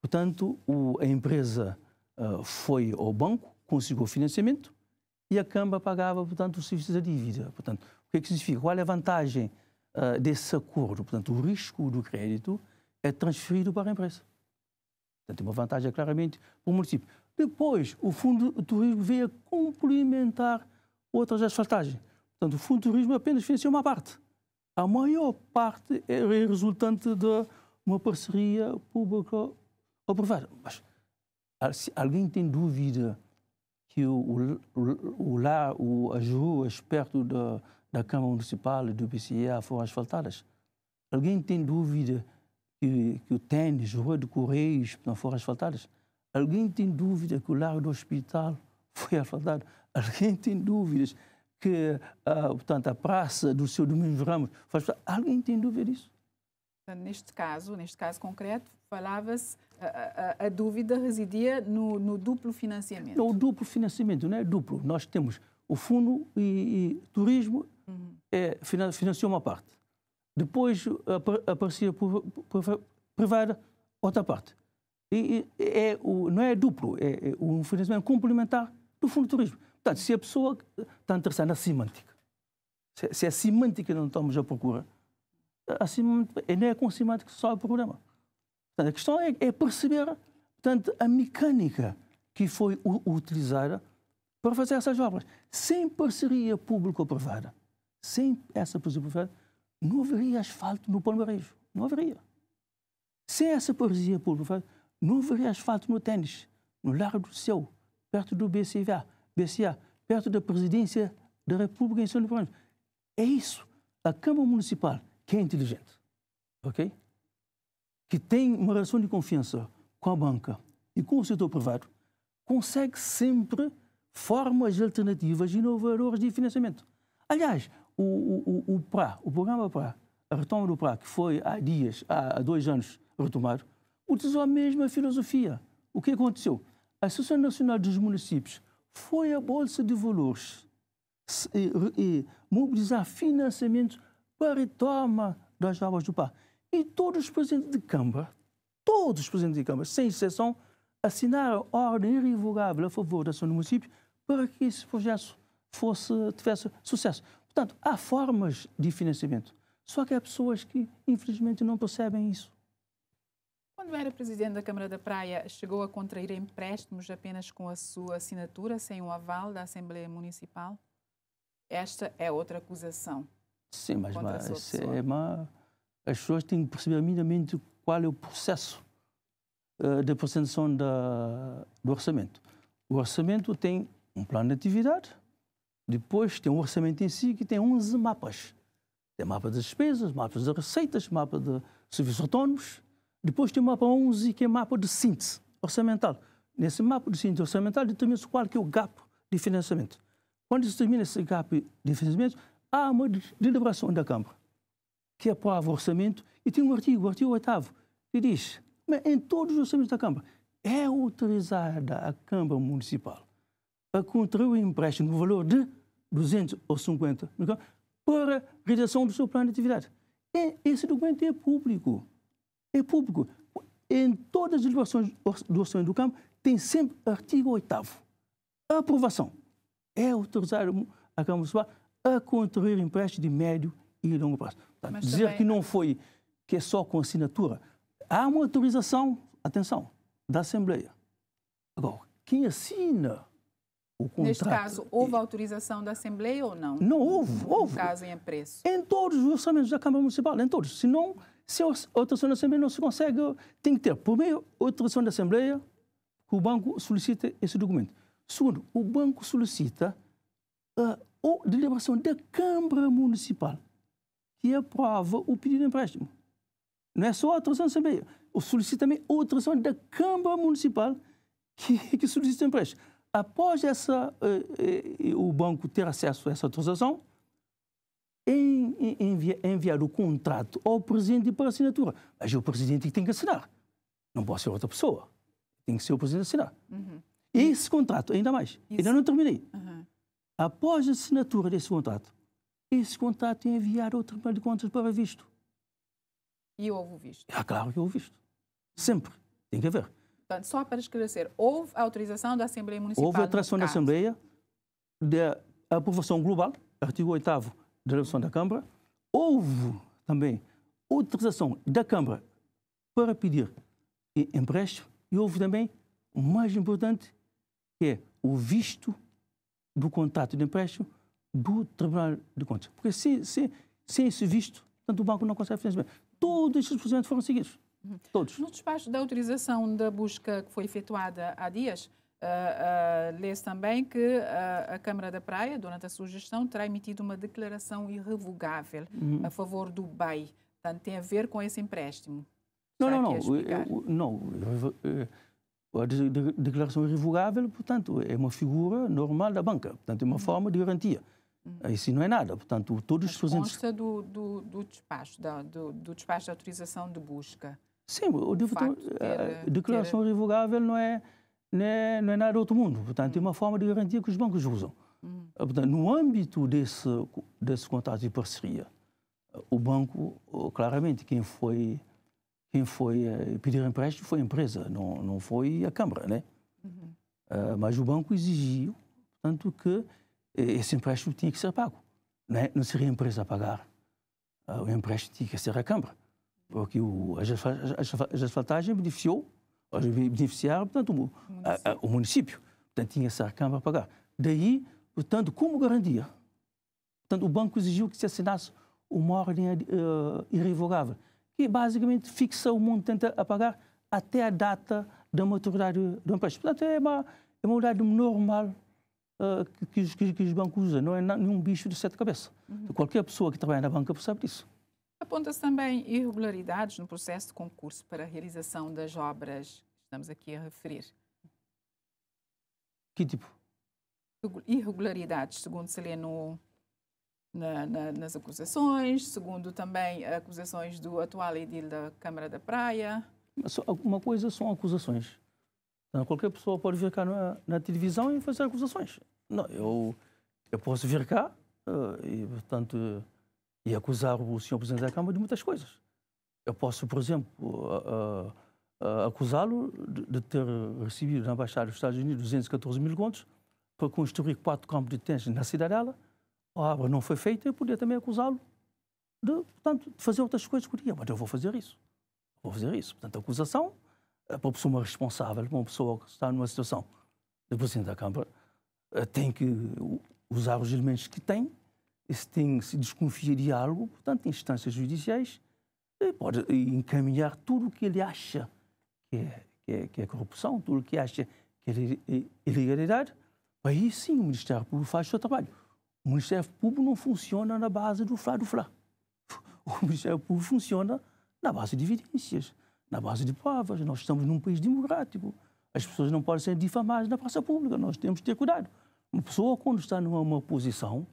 portanto, o, a empresa foi ao banco, conseguiu o financiamento, e a Câmara pagava, portanto, os serviços da dívida. Portanto, o que é que significa? Qual é a vantagem uh, desse acordo? Portanto, o risco do crédito é transferido para a empresa. Portanto, uma vantagem claramente para o município. Depois, o Fundo de Turismo veio a complementar outras asfaltagens. Portanto, o Fundo de Turismo apenas financia uma parte. A maior parte é resultante de uma parceria pública aprovada. Mas se alguém tem dúvida que o, o, o lá, o, as ruas perto da, da Câmara Municipal do BCA foram asfaltadas. Alguém tem dúvida que, que o tênis, a Rua do Correios não foram asfaltadas? Alguém tem dúvida que o lar do Hospital foi asfaltado? Alguém tem dúvidas que, ah, portanto, a Praça do Seu Domingos Ramos foi asfaltada? Alguém tem dúvida disso? Neste caso, neste caso concreto, falava-se, a, a, a, dúvida residia no, no duplo financiamento. o duplo financiamento, não é duplo. Nós temos o fundo e, e turismo uhum. é, financiou uma parte. Depois aparecia privada outra parte. E, e é, o, não é duplo, é, é um financiamento complementar do fundo de turismo. Portanto, se a pessoa está interessada na semântica, se, se a é semântica não estamos à procura, acima, nem é com cima que se resolve o problema. Portanto, a questão é, é, perceber portanto, a mecânica que foi utilizada para fazer essas obras. Sem parceria público-privada, sem essa parceria privada, não haveria asfalto no Palmeiras. Não haveria. Sem essa parceria público-privada, não haveria asfalto no Tênis, no Largo do Céu, perto do BCVA, BCA, perto da Presidência da República em São Paulo. É isso. A Câmara Municipal que é inteligente, ok? Que tem uma relação de confiança com a banca e com o setor privado, consegue sempre formas alternativas inovadoras de financiamento. Aliás, o, o, o PRA, o programa PRA, a retoma do PRA, que foi há dias, há dois anos retomado, utilizou a mesma filosofia. O que aconteceu? A Associação Nacional dos Municípios foi à Bolsa de Valores e, e, mobilizar financiamento para retoma das Águas do Par. E todos os presidentes de Câmara, todos os presidentes de Câmara, sem exceção, assinaram ordem irrevogável a favor da ação do município para que esse projeto fosse, tivesse sucesso. Portanto, há formas de financiamento, só que há pessoas que, infelizmente, não percebem isso. Quando era presidente da Câmara da Praia, chegou a contrair empréstimos apenas com a sua assinatura, sem o aval da Assembleia Municipal? Esta é outra acusação Sim, mas, mas, é, uma as pessoas têm que perceber minimamente qual é o processo uh, de apresentação da, do orçamento. O orçamento tem um plano de atividade, depois tem um orçamento em si que tem 11 mapas. Tem mapa das despesas, mapas das receitas, mapa de serviços autónomos. Depois tem o mapa 11, que é mapa de síntese orçamental. Nesse mapa de síntese orçamental determina-se qual que é o gap de financiamento. Quando se determina esse gap de financiamento, há ah, uma deliberação da Câmara que aprova o orçamento e tem um artigo, o artigo 8 que diz, mas em todos os orçamentos da Câmara, é autorizada a Câmara Municipal a contrair o empréstimo no valor de 250 milhões para realização do seu plano de atividade. E esse documento é público. É público. Em todas as deliberações do orçamento do campo, tem sempre artigo 8 Aprovação. É autorizada a Câmara Municipal a ah, contrair empréstimo de médio e longo prazo. Tá, dizer também, que não é. foi, que é só com assinatura. Há uma autorização, atenção, da Assembleia. Agora, quem assina o contrato... Neste caso, houve autorização da Assembleia ou não? Não houve, houve. No caso, em apreço. Em todos os orçamentos da Câmara Municipal, em todos. Senão, se a autorização da Assembleia não se consegue, tem que ter, por meio autorização da Assembleia, que o banco solicita esse documento. Segundo, o banco solicita... a ah, ou deliberação da Câmara Municipal, que aprova o pedido de empréstimo. Não é só a autorização do CBI, solicita também a autorização da Câmara Municipal que, que solicita o empréstimo. Após essa, eh, eh, o banco ter acesso a essa autorização, envia, enviar o contrato ao presidente para assinatura. Mas é o presidente que tem que assinar. Não pode ser outra pessoa. Tem que ser o presidente assinar. Uhum. Esse contrato, ainda mais. Isso. Ainda não terminei. Uhum após a assinatura desse contrato, esse contrato é enviar outro Tribunal de Contas para visto. E houve o visto? É claro que houve visto. Sempre. Tem que haver. Portanto, só para esclarecer, houve a autorização da Assembleia Municipal? Houve a autorização da Assembleia, da aprovação global, artigo 8 da Resolução da Câmara. Houve também autorização da Câmara para pedir empréstimo e houve também, o mais importante, que é o visto do contrato de empréstimo do Tribunal de Contas. Porque sem, sem, sem esse visto, tanto o banco não consegue financiamento. Todos esses procedimentos foram seguidos. Uhum. Todos. No despacho da autorização da busca que foi efetuada há dias, uh, uh, lê-se também que uh, a Câmara da Praia, durante a sugestão, terá emitido uma declaração irrevogável uhum. a favor do BEI. Portanto, tem a ver com esse empréstimo. Não, Será não, não. Eu, eu, não a declaração irrevogável, portanto, é uma figura normal da banca, portanto, é uma uhum. forma de garantia. Uhum. Isso não é nada, portanto, todos Mas os presentes... consta do, do, do despacho, da, do, do, despacho de autorização de busca. Sim, o, o eh, ter, a declaração ter... irrevogável não é, não é, não é nada do outro mundo, portanto, hum. é uhum. uma forma de garantia que os bancos usam. Hum. Portanto, no âmbito desse, desse contrato de parceria, o banco, oh, claramente, quem foi quem foi pedir eh, pedir empréstimo foi a empresa, não, não foi a Câmara, né? Uhum. Eh, mas o banco exigiu, tanto que eh, esse empréstimo tinha que ser pago. Né? Não seria a empresa a pagar. o empréstimo tinha que ser a Câmara. Porque o, a asfaltagem beneficiou, beneficiar, portanto, o, a, a, o município. Portanto, tinha que ser a Câmara a pagar. Daí, portanto, como garantia? Portanto, o banco exigiu que se assinasse uma ordem uh, irrevogável que basicamente fixa o mundo, tenta apagar até a data da maturidade do empréstimo. Portanto, é uma, é uma normal uh, que, que, que, os bancos usam, não é nenhum bicho de sete cabeças. Uhum. Qualquer pessoa que trabalha na banca sabe disso. Aponta-se também irregularidades no processo de concurso para a realização das obras que estamos aqui a referir. Que tipo? Irregularidades, segundo se lê no na, na, nas acusações, segundo também acusações do atual edil da Câmara da Praia. Uma coisa são acusações. Então, qualquer pessoa pode vir cá na, na televisão e fazer acusações. Não, eu, eu posso vir cá uh, e, portanto, e acusar o senhor presidente da Câmara de muitas coisas. Eu posso, por exemplo, uh, uh, acusá-lo de, de, ter recebido na Embaixada dos Estados Unidos 214 mil contos para construir quatro campos de tênis na cidadela a ah, obra não foi feita, eu podia também acusá-lo de, portanto, de fazer outras coisas que podia. Mas eu vou fazer isso. Vou fazer isso. Portanto, a acusação eh, para uma pessoa responsável, para uma pessoa que está numa situação de presidente da Câmara, eh, tem que usar os elementos que tem, e se, tem, se desconfia de algo, portanto, instâncias judiciais, eh, pode encaminhar tudo o que ele acha que é, que é, que é corrupção, tudo o que acha que é ilegalidade, aí sim o Ministério Público faz o seu trabalho. O Ministério Público não funciona na base do flá do flá. O Ministério Público funciona na base de evidências, na base de provas. Nós estamos num país democrático. As pessoas não podem ser difamadas na praça pública. Nós temos que ter cuidado. Uma pessoa, quando está numa posição,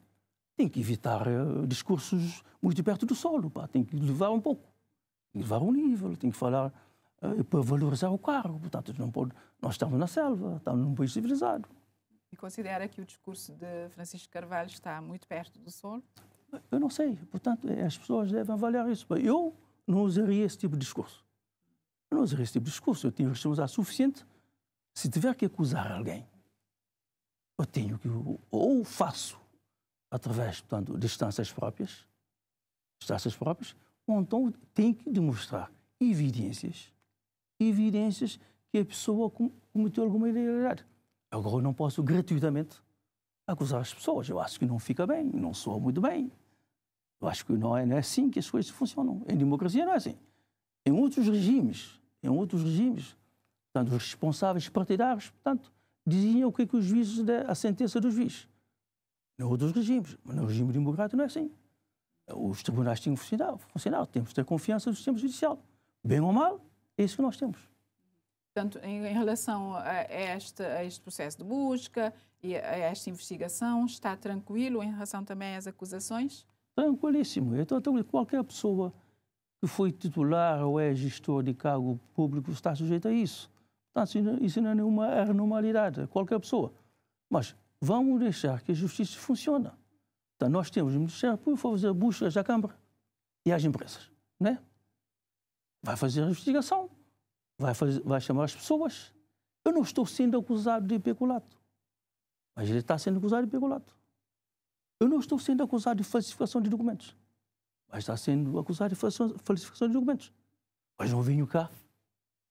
tem que evitar uh, discursos muito de perto do solo. Pá. Tem que levar um pouco. Tem que levar um nível. Tem que falar uh, para valorizar o cargo. Portanto, não pode... nós estamos na selva, estamos num país civilizado. E considera que o discurso de Francisco Carvalho está muito perto do solo? Eu não sei. Portanto, é, as pessoas devem avaliar isso. Eu não usaria esse tipo de discurso. Eu não usaria esse tipo de discurso. Eu tenho responsabilidade suficiente. Se tiver que acusar alguém, eu tenho que. Ou faço através, portanto, de instâncias próprias, distâncias próprias, ou então tem que demonstrar evidências, evidências que a pessoa cometeu alguma ilegalidade. Agora eu não posso gratuitamente acusar as pessoas. Eu acho que não fica bem, não soa muito bem. Eu acho que não é, não é assim que as coisas funcionam. Em democracia não é assim. Em outros regimes, em outros regimes, portanto, os responsáveis partidários, portanto, diziam o que, é que os juízes, a sentença dos juízes. Em outros regimes, mas no regime democrático não é assim. Os tribunais tinham funcionado, funcionado. temos de ter confiança do sistema judicial. Bem ou mal, é isso que nós temos. Portanto, em, em relação a, este, a este processo de busca e a esta investigação, está tranquilo em relação também às acusações? Tranquilíssimo. Então, então, qualquer pessoa que foi titular ou é gestor de cargo público está sujeita a isso. Portanto, isso não é nenhuma anormalidade, é qualquer pessoa. Mas vamos deixar que a justiça funcione. Então, nós temos o Ministério Público fazer buscas à Câmara e às empresas, né? Vai fazer a investigação vai, fazer, vai chamar as pessoas. Eu não estou sendo acusado de peculato, mas ele está sendo acusado de peculato. Eu não estou sendo acusado de falsificação de documentos, mas está sendo acusado de falsificação de documentos. Mas não venho cá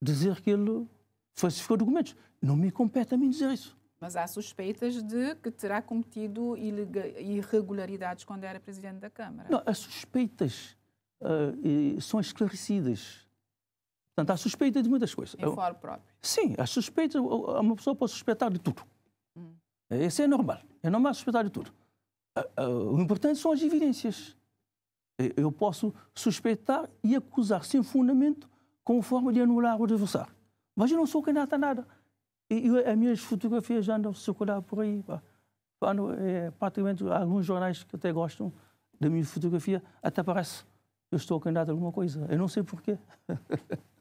dizer que ele falsificou documentos. Não me compete a mim dizer isso. Mas há suspeitas de que terá cometido irregularidades quando era presidente da Câmara. Não, as suspeitas uh, são esclarecidas Portanto, há suspeita de muitas coisas. Em fórum próprio. Sim, há suspeita, uma pessoa pode suspeitar de tudo. Hum. Isso é normal. É normal suspeitar de tudo. O importante são as evidências. Eu posso suspeitar e acusar sem fundamento com forma de anular o adversário. Mas eu não sou candidato a nada. E eu, as minhas fotografias andam a circular por aí. Pá. Andam, é, praticamente, alguns jornais que até gostam da minha fotografia até parece eu estou candidato a alguma coisa. Eu não sei porquê.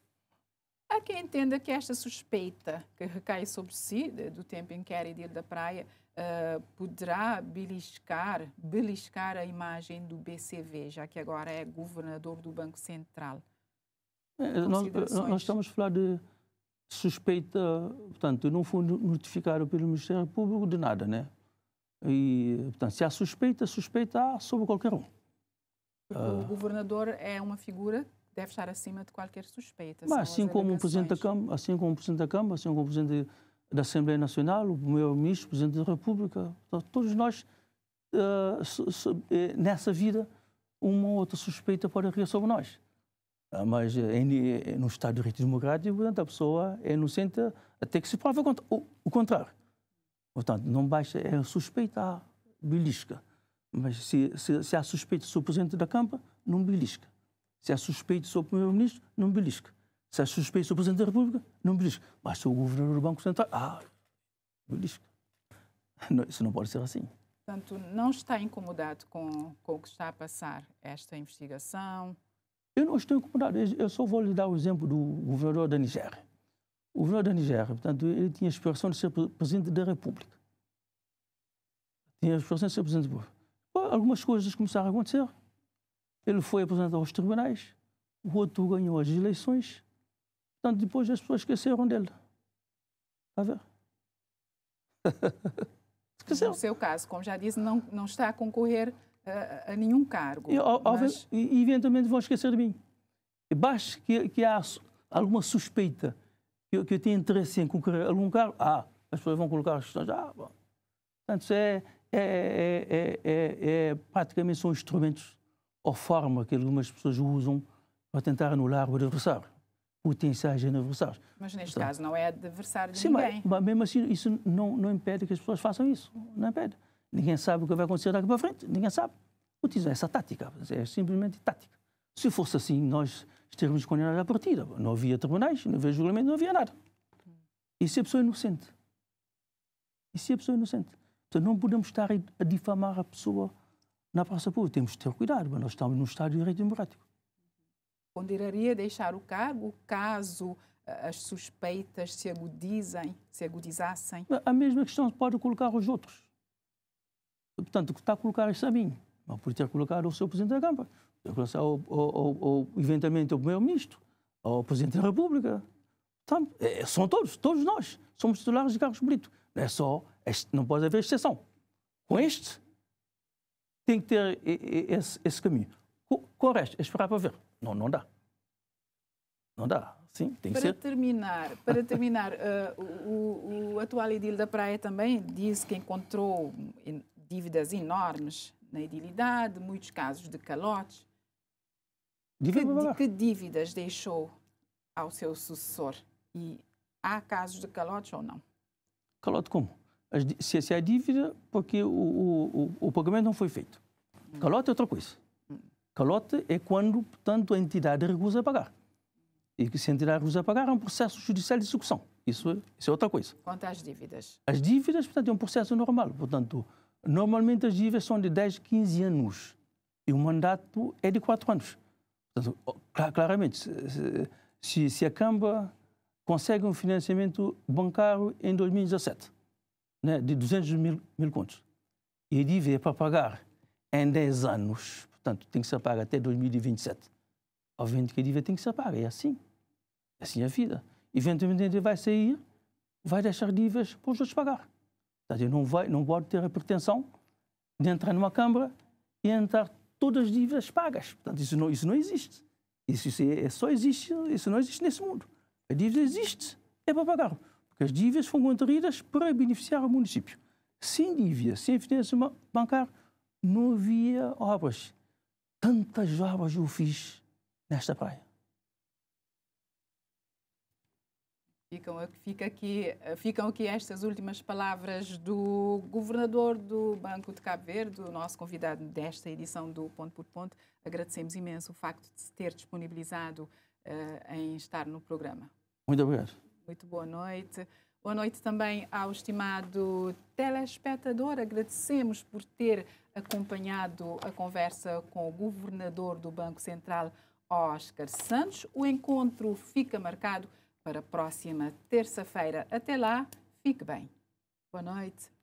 quem entenda que esta suspeita que recai sobre si, do tempo em que era Edil da Praia, uh, poderá beliscar, beliscar a imagem do BCV, já que agora é governador do Banco Central. É, nós, nós, estamos a falar de suspeita, portanto, não foi notificado pelo Ministério Público de nada, né? E, portanto, se há suspeita, suspeita há sobre qualquer um. Porque uh, o ah. governador é uma figura deve estar acima de qualquer suspeita. Mas assim, assim como, o presidente da Câmara, assim como o Presidente da Câmara, assim como o Presidente da Assembleia Nacional, o meu ministro o Presidente da República, todos nós, eh, eh, nessa vida, uma ou outra suspeita pode rir sobre nós. Ah, mas é, é, é, no Estado de Direito Democrático, portanto, a pessoa é inocente até que se prove o contrário. Portanto, não basta é suspeitar, belisca. Mas se, se, se há suspeita sobre o Presidente da Câmara, não belisca. Se há suspeito sobre o Primeiro-Ministro, não me Se há suspeito sobre o Presidente da República, não me Mas se o Governador do Banco Central, ah, belisca. Não, isso não pode ser assim. Portanto, não está incomodado com, com o que está a passar esta investigação? Eu não estou incomodado. Eu só vou lhe dar o exemplo do governador da Nigéria. O governador da Nigéria, portanto, ele tinha a expressão de ser presidente da República. Tinha a expressão de ser presidente da República. Algumas coisas começaram a acontecer ele foi apresentado aos tribunais, o outro ganhou as eleições, portanto, depois as pessoas esqueceram dele. Está a ver? esqueceram. No seu caso, como já disse, não, não está a concorrer a, a nenhum cargo. E, mas... Eventualmente vão esquecer de mim. E Basta que, que há alguma suspeita que eu, que eu tenha interesse em concorrer a algum cargo, ah, as pessoas vão colocar as questões. Ah, bom. Portanto, é, é, é, é, praticamente são instrumentos ou forma que algumas pessoas usam para tentar anular o adversário, potenciais adversários. Mas neste caso não é adversário de sim, ninguém. Sim, mas mesmo assim isso não, não impede que as pessoas façam isso, não impede. Ninguém sabe o que vai acontecer daqui para frente, ninguém sabe. Utilizam essa tática, é simplesmente tática. Se fosse assim, nós estaríamos condenados à partida. Não havia tribunais, não havia julgamento, não havia nada. E se a pessoa é inocente? E se a pessoa é inocente? Então não podemos estar a difamar a pessoa na Praça Pública. Temos de ter cuidado, mas nós estamos num Estado de Direito Democrático. Ponderaria deixar o cargo caso eh, as suspeitas se agudizem, se agudizassem? A mesma questão pode colocar os outros. Portanto, está a colocar este a mim, mas por ter colocado o seu Presidente da Câmara, ou, ou, ou, eventualmente o Primeiro-Ministro, o Presidente da República. Portanto, é, é, são todos, todos nós, somos titulares de cargos políticos. Não é só, este, não pode haver exceção. Com este, tem que ter esse, esse caminho. Com, o resto, é esperar para ver. Não, não dá. Não dá. Sim, tem que para ser. Terminar, para terminar, uh, o, o, atual edil da Praia também disse que encontrou dívidas enormes na edilidade, muitos casos de calotes. Dívida, que, que dívidas deixou ao seu sucessor? E há casos de calotes ou não? Calote como? Se, se há é dívida, porque o, o, o pagamento não foi feito. Calote é outra coisa. Calote é quando, portanto, a entidade recusa pagar. E que se a entidade recusa pagar, é um processo judicial de execução. Isso, isso é outra coisa. Quanto às dívidas? As dívidas, portanto, é um processo normal. Portanto, normalmente as dívidas são de 10, 15 anos. E o mandato é de 4 anos. Portanto, claramente, se, se, a Câmara consegue um financiamento bancário em 2017, né, de 200 mil, mil contos, e a dívida é para pagar em 10 anos, portanto, tem que se pagar até 2027. Obviamente que a dívida tem que se pagar, é assim. É assim a vida. Eventualmente ele vai sair, vai deixar dívidas para os outros pagar. Portanto, não, vai, não pode ter a pretensão de entrar numa Câmara e entrar todas as dívidas pagas. Portanto, isso não, isso não existe. Isso, isso é, é só existe, isso não existe nesse mundo. A dívida existe, é para pagar. Porque as dívidas foram contraídas para beneficiar o município. Sem dívida, sem financiamento bancário, não havia obras. Tantas obras eu fiz nesta praia. Ficam, aqui, eh, ficam aqui estas últimas palavras do governador do Banco de Cabo Verde, o nosso convidado desta edição do Ponto por Ponto. Agradecemos imenso o facto de se ter disponibilizado uh, em estar no programa. Muito obrigado. Muito boa noite. Boa noite também ao estimado telespectador. Agradecemos por ter acompanhado a conversa com o governador do Banco Central, Oscar Santos. O encontro fica marcado para a próxima terça-feira. Até lá, fique bem. Boa noite.